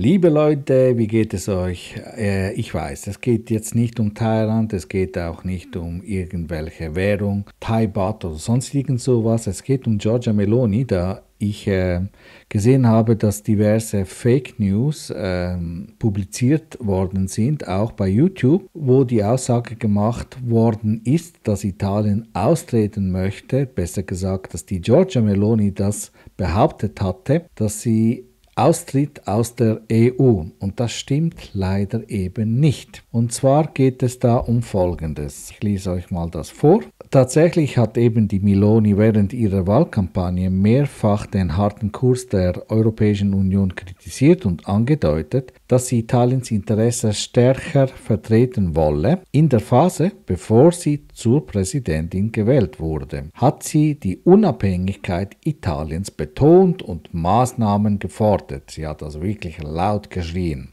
Liebe Leute, wie geht es euch? Äh, ich weiß, es geht jetzt nicht um Thailand, es geht auch nicht um irgendwelche Währung, Thai Baht oder sonst irgend sowas. Es geht um Giorgia Meloni, da ich äh, gesehen habe, dass diverse Fake News äh, publiziert worden sind, auch bei YouTube, wo die Aussage gemacht worden ist, dass Italien austreten möchte, besser gesagt, dass die Giorgia Meloni das behauptet hatte, dass sie Austritt aus der EU. Und das stimmt leider eben nicht. Und zwar geht es da um Folgendes. Ich lese euch mal das vor. Tatsächlich hat eben die Miloni während ihrer Wahlkampagne mehrfach den harten Kurs der Europäischen Union kritisiert und angedeutet, dass sie Italiens Interesse stärker vertreten wolle. In der Phase, bevor sie zur Präsidentin gewählt wurde, hat sie die Unabhängigkeit Italiens betont und Maßnahmen gefordert. Sie hat also wirklich laut geschrien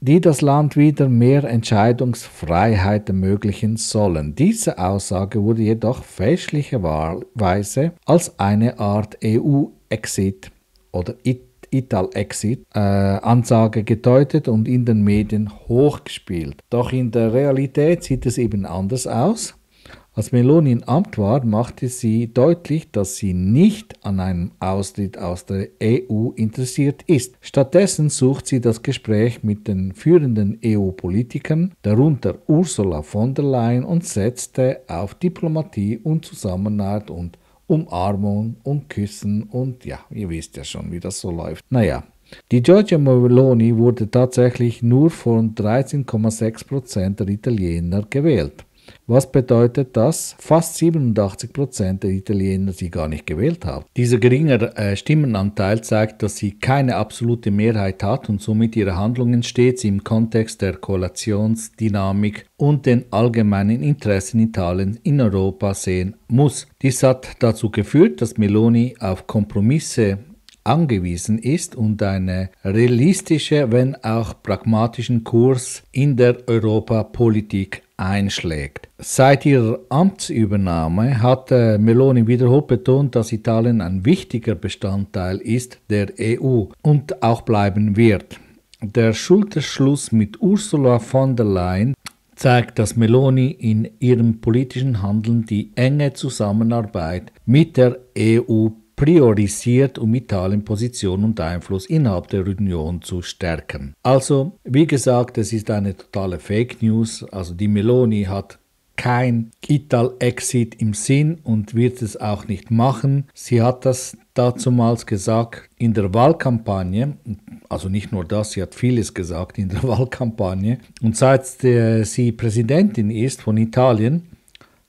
die das Land wieder mehr Entscheidungsfreiheit ermöglichen sollen. Diese Aussage wurde jedoch fälschlicherweise als eine Art EU-Exit oder Ital-Exit-Ansage äh, gedeutet und in den Medien hochgespielt. Doch in der Realität sieht es eben anders aus. Als Meloni im Amt war, machte sie deutlich, dass sie nicht an einem Austritt aus der EU interessiert ist. Stattdessen sucht sie das Gespräch mit den führenden EU-Politikern, darunter Ursula von der Leyen, und setzte auf Diplomatie und Zusammenarbeit und Umarmung und Küssen und ja, ihr wisst ja schon, wie das so läuft. Naja, die Giorgia Meloni wurde tatsächlich nur von 13,6% der Italiener gewählt. Was bedeutet, dass fast 87 der Italiener sie gar nicht gewählt haben. Dieser geringe äh, Stimmenanteil zeigt, dass sie keine absolute Mehrheit hat und somit ihre Handlungen stets im Kontext der Koalitionsdynamik und den allgemeinen Interessen Italiens in Europa sehen muss. Dies hat dazu geführt, dass Meloni auf Kompromisse angewiesen ist und einen realistischen, wenn auch pragmatischen Kurs in der Europapolitik einschlägt. Seit ihrer Amtsübernahme hat äh, Meloni wiederholt betont, dass Italien ein wichtiger Bestandteil ist der EU und auch bleiben wird. Der Schulterschluss mit Ursula von der Leyen zeigt, dass Meloni in ihrem politischen Handeln die enge Zusammenarbeit mit der EU priorisiert, um Italien Position und Einfluss innerhalb der Union zu stärken. Also, wie gesagt, es ist eine totale Fake News. Also die Meloni hat kein Ital-Exit im Sinn und wird es auch nicht machen. Sie hat das dazumals gesagt in der Wahlkampagne, also nicht nur das, sie hat vieles gesagt in der Wahlkampagne. Und seit äh, sie Präsidentin ist von Italien,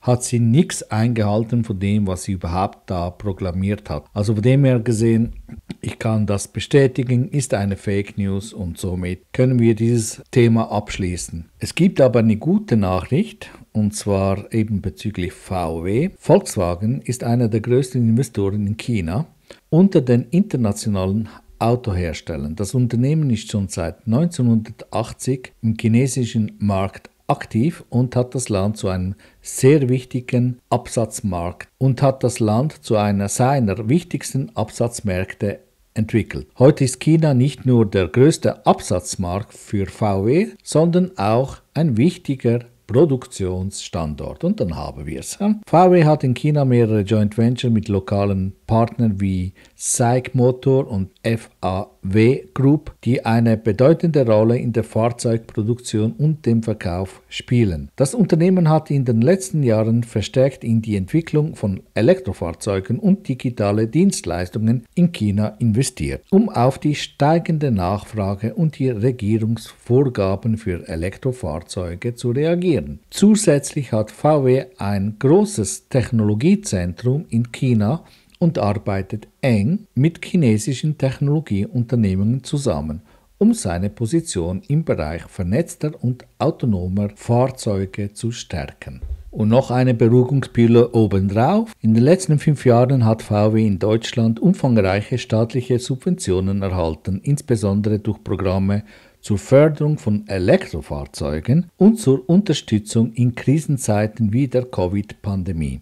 hat sie nichts eingehalten von dem, was sie überhaupt da proklamiert hat. Also von dem her gesehen, ich kann das bestätigen, ist eine Fake News und somit können wir dieses Thema abschließen. Es gibt aber eine gute Nachricht und zwar eben bezüglich VW. Volkswagen ist einer der größten Investoren in China. Unter den internationalen Autoherstellern. Das Unternehmen ist schon seit 1980 im chinesischen Markt aktiv und hat das Land zu einem sehr wichtigen Absatzmarkt und hat das Land zu einer seiner wichtigsten Absatzmärkte entwickelt. Heute ist China nicht nur der größte Absatzmarkt für VW, sondern auch ein wichtiger Produktionsstandort. Und dann haben wir es. VW hat in China mehrere Joint Venture mit lokalen Partnern wie SAIC Motor und FAW Group, die eine bedeutende Rolle in der Fahrzeugproduktion und dem Verkauf spielen. Das Unternehmen hat in den letzten Jahren verstärkt in die Entwicklung von Elektrofahrzeugen und digitale Dienstleistungen in China investiert, um auf die steigende Nachfrage und die Regierungsvorgaben für Elektrofahrzeuge zu reagieren. Zusätzlich hat VW ein großes Technologiezentrum in China und arbeitet eng mit chinesischen Technologieunternehmen zusammen, um seine Position im Bereich vernetzter und autonomer Fahrzeuge zu stärken. Und noch eine Beruhigungspille obendrauf. In den letzten fünf Jahren hat VW in Deutschland umfangreiche staatliche Subventionen erhalten, insbesondere durch Programme zur Förderung von Elektrofahrzeugen und zur Unterstützung in Krisenzeiten wie der Covid-Pandemie.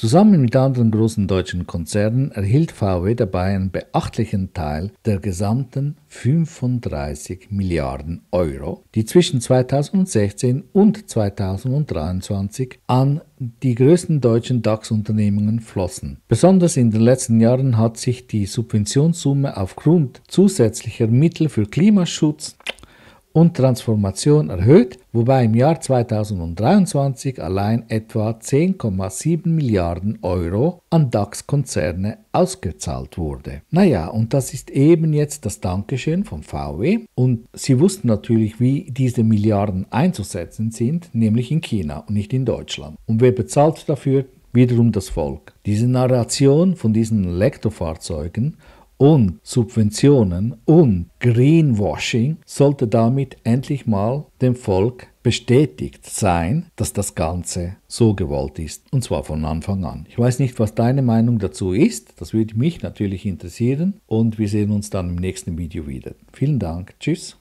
Zusammen mit anderen großen deutschen Konzernen erhielt VW dabei einen beachtlichen Teil der gesamten 35 Milliarden Euro, die zwischen 2016 und 2023 an die größten deutschen dax unternehmungen flossen. Besonders in den letzten Jahren hat sich die Subventionssumme aufgrund zusätzlicher Mittel für Klimaschutz, und Transformation erhöht, wobei im Jahr 2023 allein etwa 10,7 Milliarden Euro an DAX-Konzerne ausgezahlt wurde. Naja, und das ist eben jetzt das Dankeschön von VW und sie wussten natürlich, wie diese Milliarden einzusetzen sind, nämlich in China und nicht in Deutschland. Und wer bezahlt dafür? Wiederum das Volk. Diese Narration von diesen Elektrofahrzeugen und Subventionen und Greenwashing sollte damit endlich mal dem Volk bestätigt sein, dass das Ganze so gewollt ist, und zwar von Anfang an. Ich weiß nicht, was deine Meinung dazu ist, das würde mich natürlich interessieren, und wir sehen uns dann im nächsten Video wieder. Vielen Dank, tschüss.